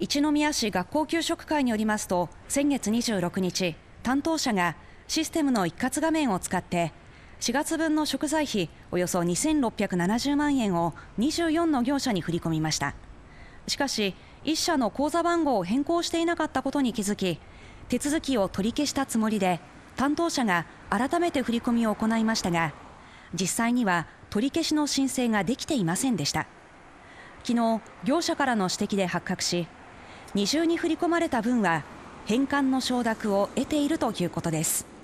一宮市学校給食会によりますと先月26日担当者がシステムの一括画面を使って4月分の食材費およそ2670万円を24の業者に振り込みましたしかし1社の口座番号を変更していなかったことに気づき手続きを取り消したつもりで担当者が改めて振り込みを行いましたが実際には取り消しの申請ができていませんでした昨日業者からの指摘で発覚し二重に振り込まれた分は返還の承諾を得ているということです。